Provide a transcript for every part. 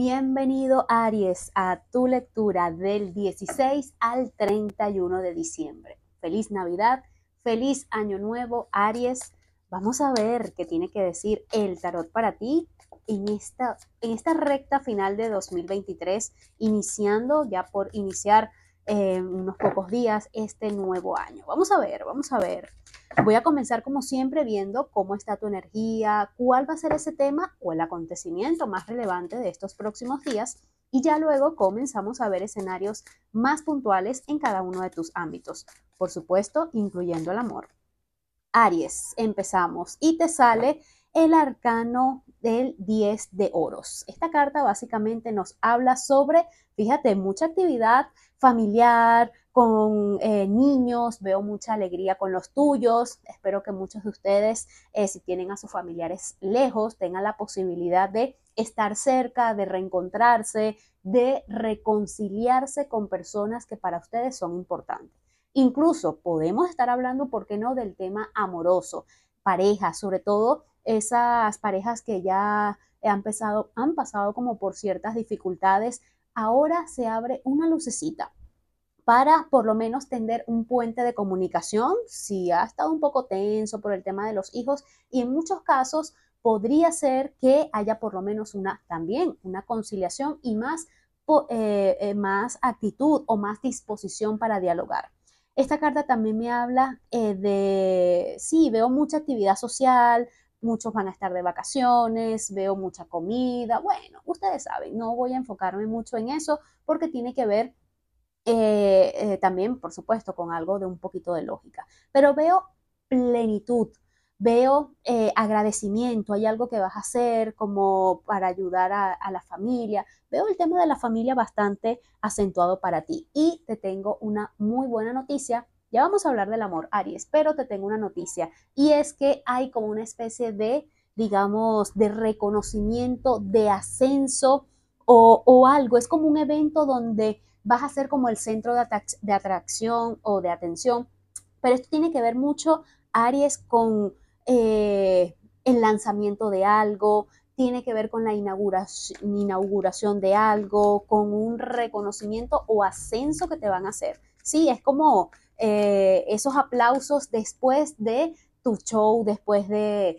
Bienvenido Aries a tu lectura del 16 al 31 de diciembre. Feliz Navidad, feliz Año Nuevo Aries. Vamos a ver qué tiene que decir el tarot para ti en esta, en esta recta final de 2023, iniciando ya por iniciar en eh, unos pocos días este nuevo año. Vamos a ver, vamos a ver. Voy a comenzar como siempre viendo cómo está tu energía, cuál va a ser ese tema o el acontecimiento más relevante de estos próximos días y ya luego comenzamos a ver escenarios más puntuales en cada uno de tus ámbitos, por supuesto, incluyendo el amor. Aries, empezamos y te sale el arcano del 10 de oros. Esta carta básicamente nos habla sobre, fíjate, mucha actividad familiar, con eh, niños, veo mucha alegría con los tuyos. Espero que muchos de ustedes, eh, si tienen a sus familiares lejos, tengan la posibilidad de estar cerca, de reencontrarse, de reconciliarse con personas que para ustedes son importantes. Incluso podemos estar hablando, ¿por qué no?, del tema amoroso, pareja, sobre todo esas parejas que ya han, han pasado como por ciertas dificultades, ahora se abre una lucecita para por lo menos tender un puente de comunicación si ha estado un poco tenso por el tema de los hijos y en muchos casos podría ser que haya por lo menos una también una conciliación y más, eh, eh, más actitud o más disposición para dialogar. Esta carta también me habla eh, de, sí, veo mucha actividad social, muchos van a estar de vacaciones, veo mucha comida, bueno, ustedes saben, no voy a enfocarme mucho en eso porque tiene que ver eh, eh, también, por supuesto, con algo de un poquito de lógica, pero veo plenitud. Veo eh, agradecimiento, hay algo que vas a hacer como para ayudar a la familia. Veo el tema de la familia bastante acentuado para ti y te tengo una muy buena noticia ya vamos a hablar del amor, Aries, pero te tengo una noticia y es que hay como una especie de, digamos, de reconocimiento, de ascenso o, algo. Es como un evento donde vas a ser como el centro de, atracción o de atención, pero esto tiene que ver mucho, Aries, con eh, el lanzamiento de algo, tiene que ver con la inauguración, inauguración de algo, con un reconocimiento o ascenso que te van a hacer. Sí, es como eh, esos aplausos después de tu show, después de,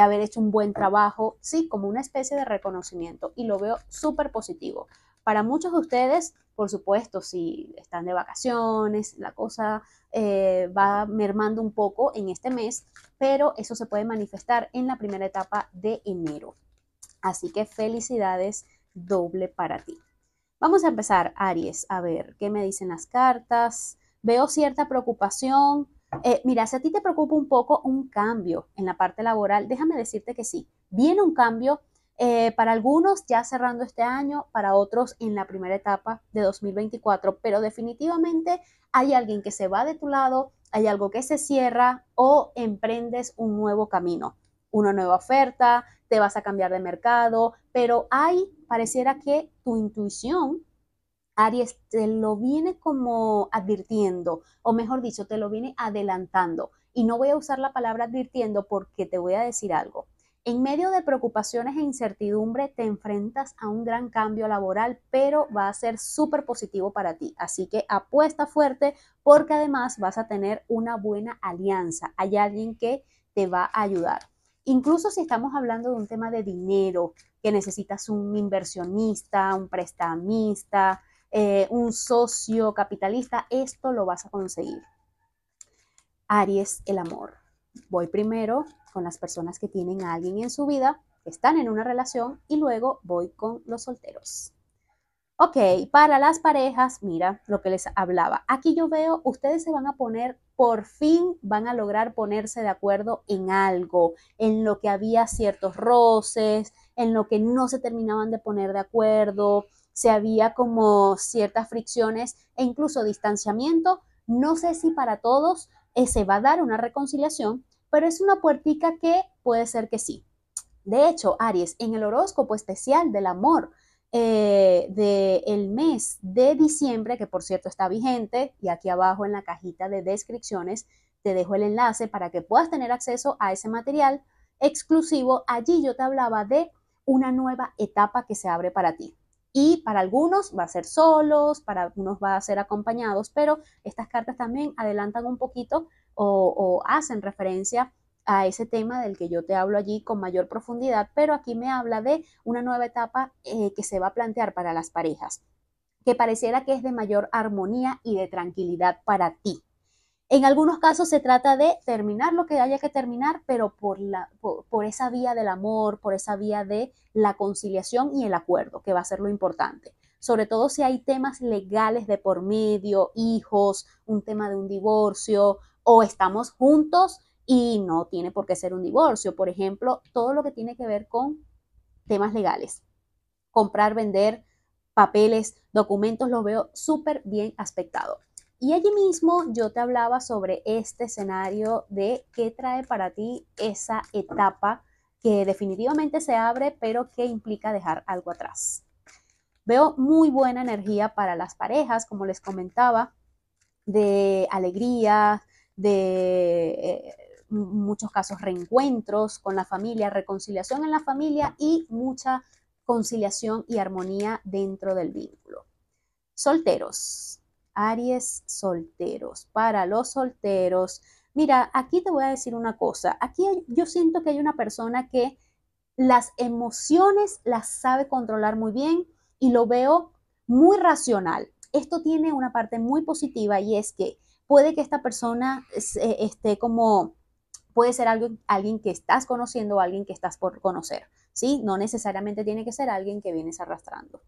haber hecho un buen trabajo, sí, como una especie de reconocimiento y lo veo súper positivo. Para muchos de ustedes, por supuesto, si están de vacaciones, la cosa eh, va mermando un poco en este mes, pero eso se puede manifestar en la primera etapa de enero. Así que felicidades doble para ti. Vamos a empezar, Aries, a ver qué me dicen las cartas veo cierta preocupación. Eh, mira, si a ti te preocupa un poco un cambio en la parte laboral, déjame decirte que sí, viene un cambio eh, para algunos ya cerrando este año, para otros en la primera etapa de 2024, pero definitivamente hay alguien que se va de tu lado, hay algo que se cierra o emprendes un nuevo camino, una nueva oferta, te vas a cambiar de mercado, pero hay, pareciera que tu intuición Aries te lo viene como advirtiendo, o mejor dicho, te lo viene adelantando. Y no voy a usar la palabra advirtiendo porque te voy a decir algo. En medio de preocupaciones e incertidumbre te enfrentas a un gran cambio laboral, pero va a ser súper positivo para ti. Así que apuesta fuerte porque además vas a tener una buena alianza. Hay alguien que te va a ayudar. Incluso si estamos hablando de un tema de dinero, que necesitas un inversionista, un prestamista, eh, un socio capitalista, esto lo vas a conseguir. Aries, el amor. Voy primero con las personas que tienen a alguien en su vida, que están en una relación, y luego voy con los solteros. Ok, para las parejas, mira lo que les hablaba. Aquí yo veo, ustedes se van a poner, por fin van a lograr ponerse de acuerdo en algo, en lo que había ciertos roces, en lo que no se terminaban de poner de acuerdo, se había como ciertas fricciones e incluso distanciamiento. No sé si para todos eh, se va a dar una reconciliación, pero es una puertica que puede ser que sí. De hecho, Aries, en el horóscopo especial del amor eh, del mes de diciembre, que por cierto está vigente, y aquí abajo en la cajita de descripciones te dejo el enlace para que puedas tener acceso a ese material exclusivo. Allí yo te hablaba de una nueva etapa que se abre para ti y para algunos va a ser solos, para algunos va a ser acompañados, pero estas cartas también adelantan un poquito o, hacen referencia a ese tema del que yo te hablo allí con mayor profundidad, pero aquí me habla de una nueva etapa eh, que se va a plantear para las parejas, que pareciera que es de mayor armonía y de tranquilidad para ti. En algunos casos se trata de terminar lo que haya que terminar, pero por, esa vía del amor, por esa vía de la conciliación y el acuerdo, que va a ser lo importante. Sobre todo si hay temas legales de por medio, hijos, un tema de un divorcio, o estamos juntos y no tiene por qué ser un divorcio. Por ejemplo, todo lo que tiene que ver con temas legales. Comprar, vender, papeles, documentos, lo veo súper bien aspectado. Y allí mismo yo te hablaba sobre este escenario de qué trae para ti esa etapa que definitivamente se abre, pero que implica dejar algo atrás. Veo muy buena energía para las parejas, como les comentaba, de alegría, de eh, muchos casos reencuentros con la familia, reconciliación en la familia y mucha conciliación y armonía dentro del vínculo. Solteros, Aries solteros. Para los solteros, mira, aquí te voy a decir una cosa. Aquí yo siento que hay una persona que las emociones las sabe controlar muy bien y lo veo muy racional. Esto tiene una parte muy positiva y es que puede que esta persona esté como, puede ser alguien que estás conociendo o alguien que estás por conocer, ¿sí? No necesariamente tiene que ser alguien que vienes arrastrando.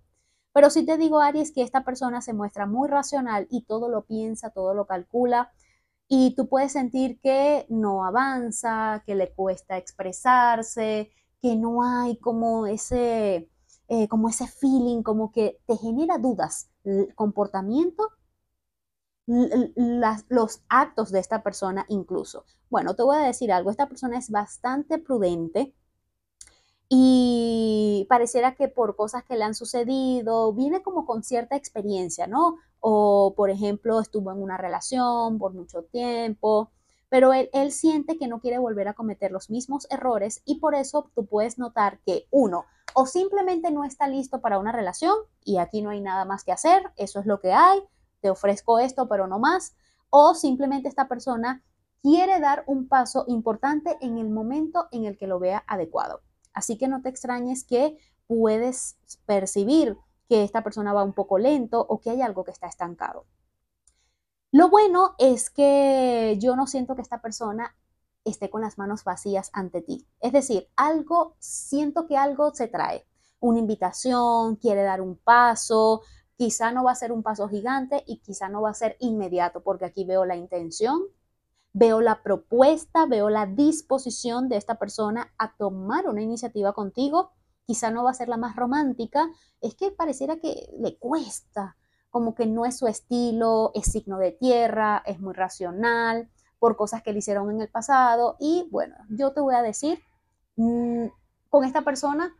Pero sí te digo, Aries, que esta persona se muestra muy racional y todo lo piensa, todo lo calcula. Y tú puedes sentir que no avanza, que le cuesta expresarse, que no hay como ese, eh, como ese feeling, como que te genera dudas el comportamiento, las, los actos de esta persona incluso. Bueno, te voy a decir algo, esta persona es bastante prudente, y pareciera que por cosas que le han sucedido, viene como con cierta experiencia, ¿no? O, por ejemplo, estuvo en una relación por mucho tiempo, pero él, él, siente que no quiere volver a cometer los mismos errores y por eso tú puedes notar que uno, o simplemente no está listo para una relación y aquí no hay nada más que hacer, eso es lo que hay, te ofrezco esto, pero no más, o simplemente esta persona quiere dar un paso importante en el momento en el que lo vea adecuado. Así que no te extrañes que puedes percibir que esta persona va un poco lento o que hay algo que está estancado. Lo bueno es que yo no siento que esta persona esté con las manos vacías ante ti. Es decir, algo, siento que algo se trae. Una invitación, quiere dar un paso, quizá no va a ser un paso gigante y quizá no va a ser inmediato, porque aquí veo la intención, veo la propuesta, veo la disposición de esta persona a tomar una iniciativa contigo. Quizá no va a ser la más romántica, es que pareciera que le cuesta, como que no es su estilo, es signo de tierra, es muy racional, por cosas que le hicieron en el pasado. Y bueno, yo te voy a decir, mm, con esta persona,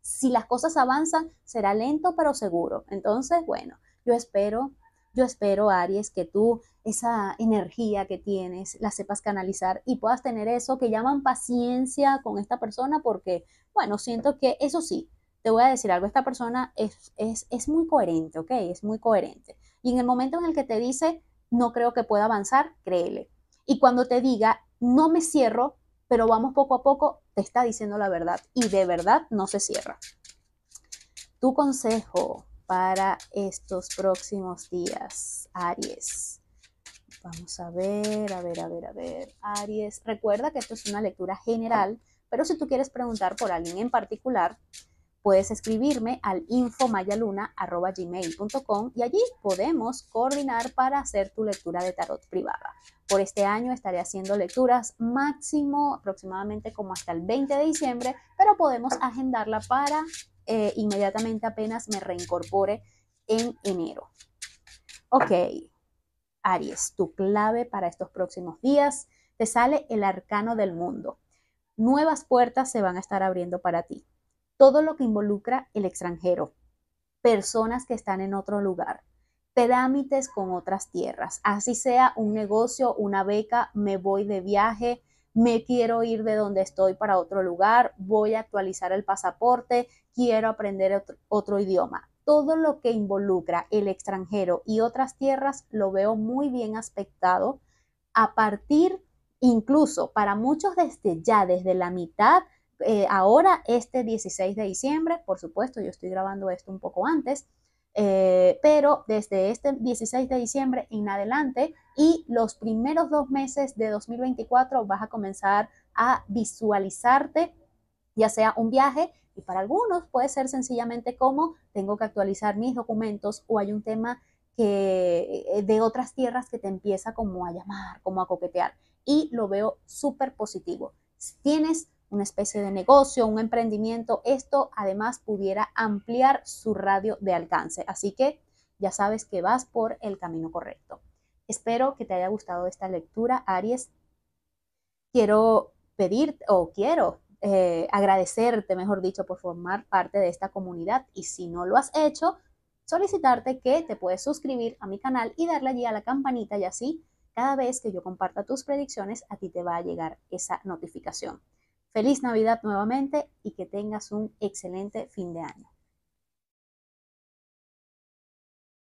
si las cosas avanzan, será lento pero seguro. Entonces, bueno, yo espero yo espero, Aries, que tú esa energía que tienes la sepas canalizar y puedas tener eso que llaman paciencia con esta persona porque, bueno, siento que eso sí, te voy a decir algo, esta persona es, muy coherente, ¿ok? Es muy coherente. Y en el momento en el que te dice, no creo que pueda avanzar, créele. Y cuando te diga, no me cierro, pero vamos poco a poco, te está diciendo la verdad y de verdad no se cierra. Tu consejo, para estos próximos días, Aries. Vamos a ver, a ver, a ver, a ver, Aries. Recuerda que esto es una lectura general, pero si tú quieres preguntar por alguien en particular, puedes escribirme al infomayaluna.gmail.com y allí podemos coordinar para hacer tu lectura de tarot privada. Por este año estaré haciendo lecturas máximo aproximadamente como hasta el 20 de diciembre, pero podemos agendarla para eh, inmediatamente apenas me reincorpore en enero. Ok, Aries, tu clave para estos próximos días, te sale el arcano del mundo. Nuevas puertas se van a estar abriendo para ti. Todo lo que involucra el extranjero, personas que están en otro lugar, trámites con otras tierras, así sea un negocio, una beca, me voy de viaje, me quiero ir de donde estoy para otro lugar, voy a actualizar el pasaporte, quiero aprender otro, idioma. Todo lo que involucra el extranjero y otras tierras lo veo muy bien aspectado a partir, incluso para muchos desde ya, desde la mitad eh, ahora, este 16 de diciembre, por supuesto, yo estoy grabando esto un poco antes, eh, pero desde este 16 de diciembre en adelante y los primeros dos meses de 2024 vas a comenzar a visualizarte, ya sea un viaje, y para algunos puede ser sencillamente como tengo que actualizar mis documentos o hay un tema que, eh, de otras tierras que te empieza como a llamar, como a coquetear. Y lo veo súper positivo. Si tienes una especie de negocio, un emprendimiento, esto además pudiera ampliar su radio de alcance. Así que ya sabes que vas por el camino correcto. Espero que te haya gustado esta lectura, Aries. Quiero pedir o quiero eh, agradecerte, mejor dicho, por formar parte de esta comunidad y si no lo has hecho, solicitarte que te puedes suscribir a mi canal y darle allí a la campanita y así cada vez que yo comparta tus predicciones a ti te va a llegar esa notificación. Feliz Navidad nuevamente y que tengas un excelente fin de año.